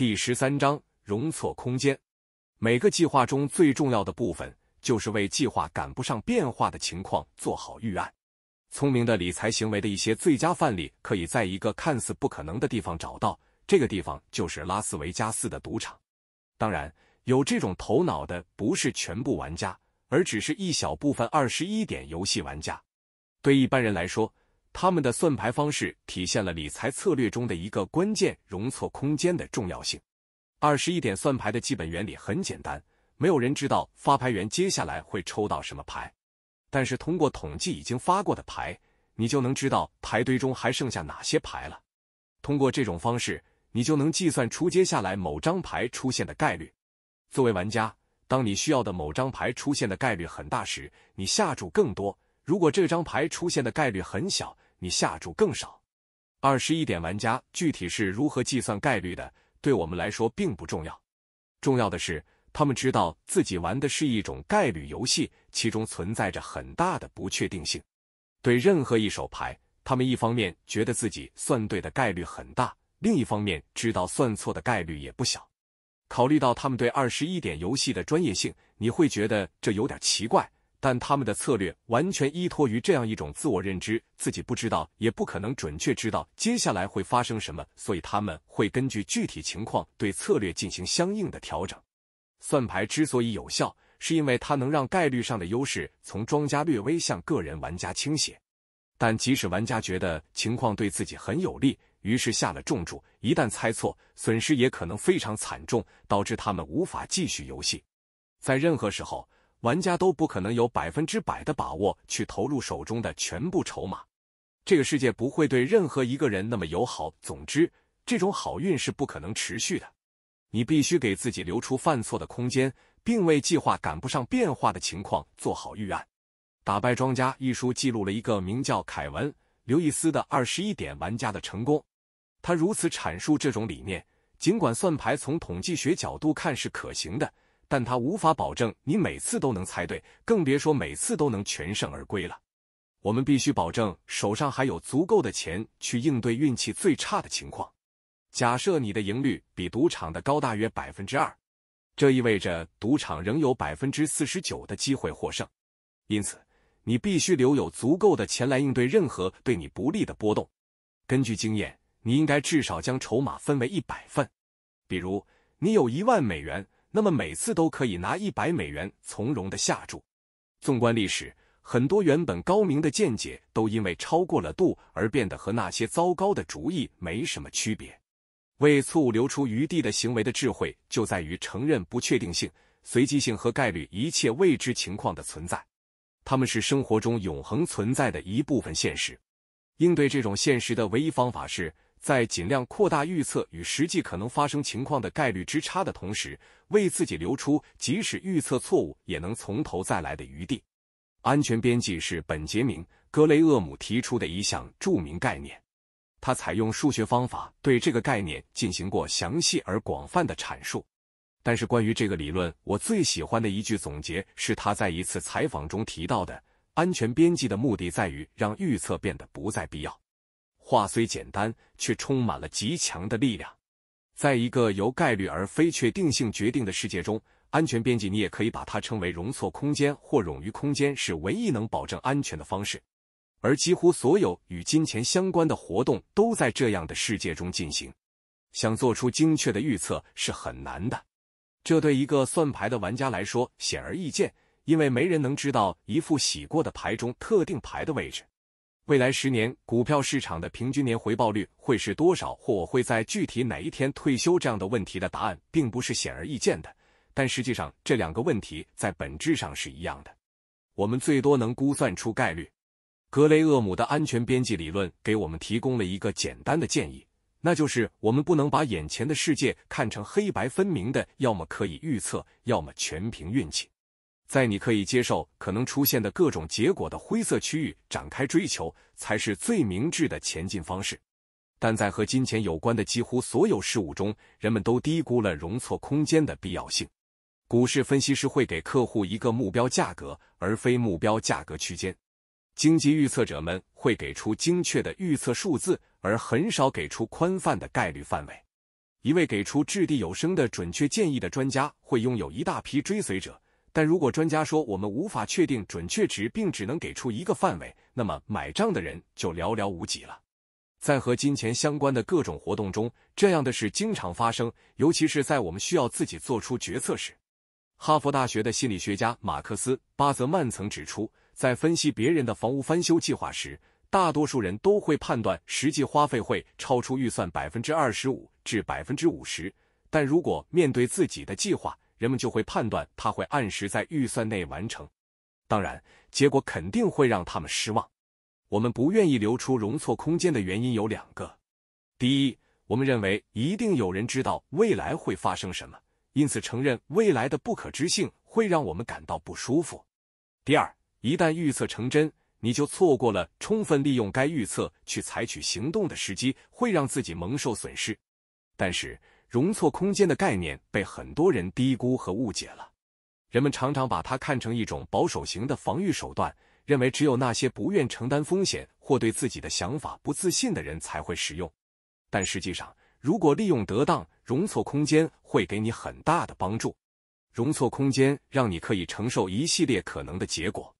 第十三章容错空间。每个计划中最重要的部分，就是为计划赶不上变化的情况做好预案。聪明的理财行为的一些最佳范例，可以在一个看似不可能的地方找到。这个地方就是拉斯维加斯的赌场。当然，有这种头脑的不是全部玩家，而只是一小部分二十一点游戏玩家。对一般人来说，他们的算牌方式体现了理财策略中的一个关键容错空间的重要性。二十一点算牌的基本原理很简单，没有人知道发牌员接下来会抽到什么牌，但是通过统计已经发过的牌，你就能知道牌堆中还剩下哪些牌了。通过这种方式，你就能计算出接下来某张牌出现的概率。作为玩家，当你需要的某张牌出现的概率很大时，你下注更多。如果这张牌出现的概率很小，你下注更少。二十一点玩家具体是如何计算概率的，对我们来说并不重要。重要的是，他们知道自己玩的是一种概率游戏，其中存在着很大的不确定性。对任何一手牌，他们一方面觉得自己算对的概率很大，另一方面知道算错的概率也不小。考虑到他们对二十一点游戏的专业性，你会觉得这有点奇怪。但他们的策略完全依托于这样一种自我认知：自己不知道，也不可能准确知道接下来会发生什么，所以他们会根据具体情况对策略进行相应的调整。算牌之所以有效，是因为它能让概率上的优势从庄家略微向个人玩家倾斜。但即使玩家觉得情况对自己很有利，于是下了重注，一旦猜错，损失也可能非常惨重，导致他们无法继续游戏。在任何时候。玩家都不可能有百分之百的把握去投入手中的全部筹码。这个世界不会对任何一个人那么友好。总之，这种好运是不可能持续的。你必须给自己留出犯错的空间，并为计划赶不上变化的情况做好预案。打败庄家一书记录了一个名叫凯文·刘易斯的二十一点玩家的成功。他如此阐述这种理念：尽管算牌从统计学角度看是可行的。但他无法保证你每次都能猜对，更别说每次都能全胜而归了。我们必须保证手上还有足够的钱去应对运气最差的情况。假设你的赢率比赌场的高大约百分之二，这意味着赌场仍有百分之四十九的机会获胜。因此，你必须留有足够的钱来应对任何对你不利的波动。根据经验，你应该至少将筹码分为一百份。比如，你有一万美元。那么每次都可以拿一百美元从容的下注。纵观历史，很多原本高明的见解，都因为超过了度而变得和那些糟糕的主意没什么区别。为错误留出余地的行为的智慧，就在于承认不确定性、随机性和概率一切未知情况的存在。它们是生活中永恒存在的一部分现实。应对这种现实的唯一方法是。在尽量扩大预测与实际可能发生情况的概率之差的同时，为自己留出即使预测错误也能从头再来的余地。安全边际是本杰明·格雷厄姆提出的一项著名概念，他采用数学方法对这个概念进行过详细而广泛的阐述。但是，关于这个理论，我最喜欢的一句总结是他在一次采访中提到的：“安全边际的目的在于让预测变得不再必要。”话虽简单，却充满了极强的力量。在一个由概率而非确定性决定的世界中，安全边际，你也可以把它称为容错空间或冗余空间，是唯一能保证安全的方式。而几乎所有与金钱相关的活动都在这样的世界中进行。想做出精确的预测是很难的，这对一个算牌的玩家来说显而易见，因为没人能知道一副洗过的牌中特定牌的位置。未来十年股票市场的平均年回报率会是多少？或我会在具体哪一天退休？这样的问题的答案并不是显而易见的。但实际上，这两个问题在本质上是一样的。我们最多能估算出概率。格雷厄姆的安全边际理论给我们提供了一个简单的建议，那就是我们不能把眼前的世界看成黑白分明的，要么可以预测，要么全凭运气。在你可以接受可能出现的各种结果的灰色区域展开追求，才是最明智的前进方式。但在和金钱有关的几乎所有事物中，人们都低估了容错空间的必要性。股市分析师会给客户一个目标价格，而非目标价格区间。经济预测者们会给出精确的预测数字，而很少给出宽泛的概率范围。一位给出掷地有声的准确建议的专家，会拥有一大批追随者。但如果专家说我们无法确定准确值，并只能给出一个范围，那么买账的人就寥寥无几了。在和金钱相关的各种活动中，这样的事经常发生，尤其是在我们需要自己做出决策时。哈佛大学的心理学家马克思·巴泽曼曾指出，在分析别人的房屋翻修计划时，大多数人都会判断实际花费会超出预算百分之二十五至百分之五十，但如果面对自己的计划，人们就会判断他会按时在预算内完成，当然，结果肯定会让他们失望。我们不愿意留出容错空间的原因有两个：第一，我们认为一定有人知道未来会发生什么，因此承认未来的不可知性会让我们感到不舒服；第二，一旦预测成真，你就错过了充分利用该预测去采取行动的时机，会让自己蒙受损失。但是。容错空间的概念被很多人低估和误解了。人们常常把它看成一种保守型的防御手段，认为只有那些不愿承担风险或对自己的想法不自信的人才会使用。但实际上，如果利用得当，容错空间会给你很大的帮助。容错空间让你可以承受一系列可能的结果。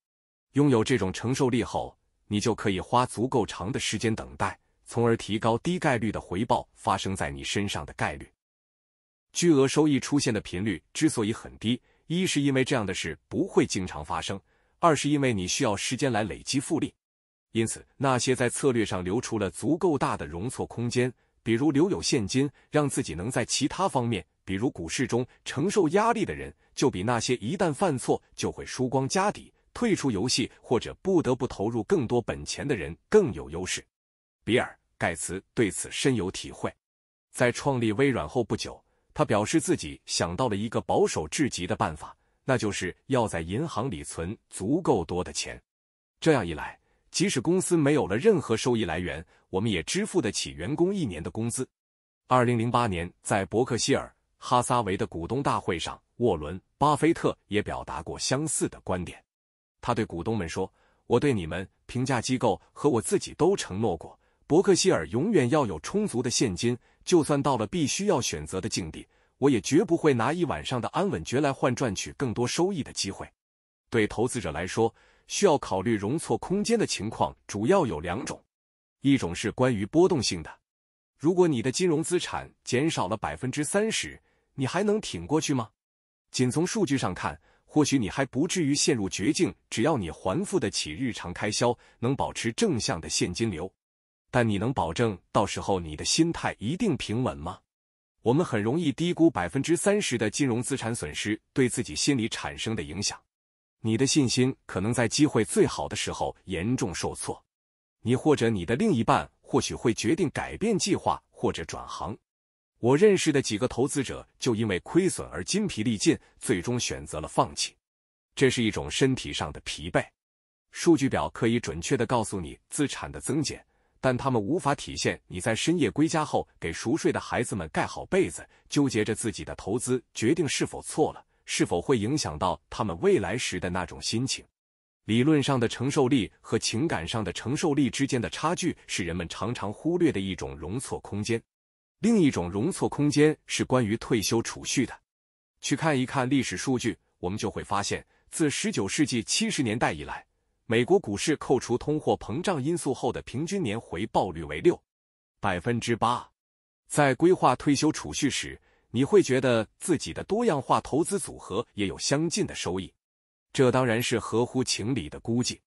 拥有这种承受力后，你就可以花足够长的时间等待，从而提高低概率的回报发生在你身上的概率。巨额收益出现的频率之所以很低，一是因为这样的事不会经常发生；二是因为你需要时间来累积复利。因此，那些在策略上留出了足够大的容错空间，比如留有现金，让自己能在其他方面，比如股市中承受压力的人，就比那些一旦犯错就会输光家底、退出游戏或者不得不投入更多本钱的人更有优势。比尔·盖茨对此深有体会，在创立微软后不久。他表示自己想到了一个保守至极的办法，那就是要在银行里存足够多的钱。这样一来，即使公司没有了任何收益来源，我们也支付得起员工一年的工资。二零零八年，在伯克希尔·哈撒韦的股东大会上，沃伦·巴菲特也表达过相似的观点。他对股东们说：“我对你们、评价机构和我自己都承诺过，伯克希尔永远要有充足的现金。”就算到了必须要选择的境地，我也绝不会拿一晚上的安稳觉来换赚取更多收益的机会。对投资者来说，需要考虑容错空间的情况主要有两种，一种是关于波动性的。如果你的金融资产减少了百分之三十，你还能挺过去吗？仅从数据上看，或许你还不至于陷入绝境，只要你还付得起日常开销，能保持正向的现金流。但你能保证到时候你的心态一定平稳吗？我们很容易低估百分之三十的金融资产损失对自己心理产生的影响。你的信心可能在机会最好的时候严重受挫，你或者你的另一半或许会决定改变计划或者转行。我认识的几个投资者就因为亏损而筋疲力尽，最终选择了放弃。这是一种身体上的疲惫。数据表可以准确的告诉你资产的增减。但他们无法体现你在深夜归家后给熟睡的孩子们盖好被子，纠结着自己的投资决定是否错了，是否会影响到他们未来时的那种心情。理论上的承受力和情感上的承受力之间的差距，是人们常常忽略的一种容错空间。另一种容错空间是关于退休储蓄的。去看一看历史数据，我们就会发现，自十九世纪七十年代以来。美国股市扣除通货膨胀因素后的平均年回报率为六百分之八。在规划退休储蓄时，你会觉得自己的多样化投资组合也有相近的收益，这当然是合乎情理的估计。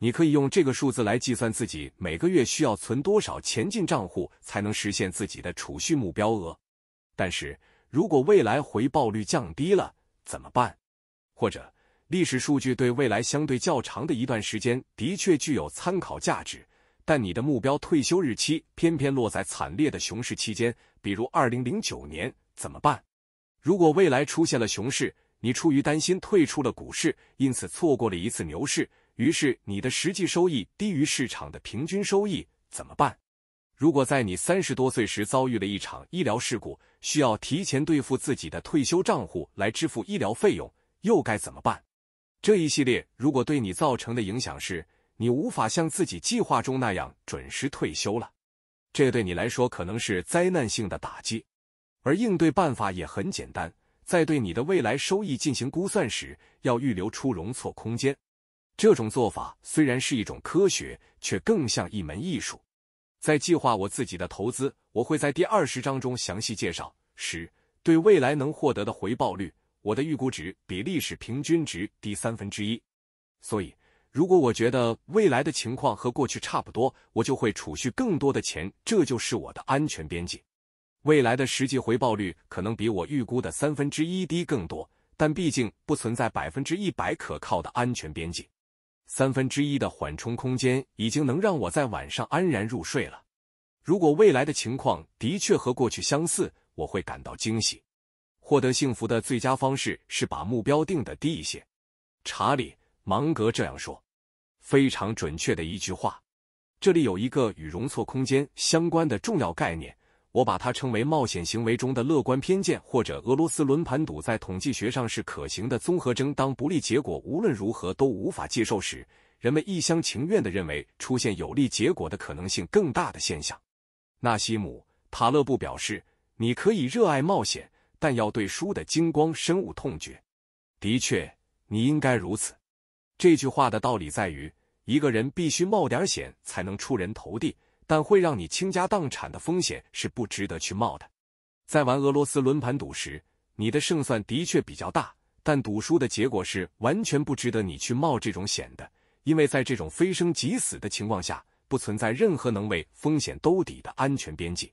你可以用这个数字来计算自己每个月需要存多少钱进账户才能实现自己的储蓄目标额。但是如果未来回报率降低了怎么办？或者？历史数据对未来相对较长的一段时间的确具有参考价值，但你的目标退休日期偏偏落在惨烈的熊市期间，比如二零零九年，怎么办？如果未来出现了熊市，你出于担心退出了股市，因此错过了一次牛市，于是你的实际收益低于市场的平均收益，怎么办？如果在你三十多岁时遭遇了一场医疗事故，需要提前兑付自己的退休账户来支付医疗费用，又该怎么办？这一系列如果对你造成的影响是你无法像自己计划中那样准时退休了，这对你来说可能是灾难性的打击。而应对办法也很简单，在对你的未来收益进行估算时，要预留出容错空间。这种做法虽然是一种科学，却更像一门艺术。在计划我自己的投资，我会在第二十章中详细介绍。十对未来能获得的回报率。我的预估值比历史平均值低三分之一，所以如果我觉得未来的情况和过去差不多，我就会储蓄更多的钱，这就是我的安全边界。未来的实际回报率可能比我预估的三分之一低更多，但毕竟不存在百分之一百可靠的安全边界。三分之一的缓冲空间已经能让我在晚上安然入睡了。如果未来的情况的确和过去相似，我会感到惊喜。获得幸福的最佳方式是把目标定的低一些，查理·芒格这样说，非常准确的一句话。这里有一个与容错空间相关的重要概念，我把它称为冒险行为中的乐观偏见，或者俄罗斯轮盘赌，在统计学上是可行的综合征。当不利结果无论如何都无法接受时，人们一厢情愿的认为出现有利结果的可能性更大的现象。纳西姆·塔勒布表示，你可以热爱冒险。但要对输的精光深恶痛绝。的确，你应该如此。这句话的道理在于，一个人必须冒点险才能出人头地，但会让你倾家荡产的风险是不值得去冒的。在玩俄罗斯轮盘赌时，你的胜算的确比较大，但赌输的结果是完全不值得你去冒这种险的，因为在这种非生即死的情况下，不存在任何能为风险兜底的安全边际。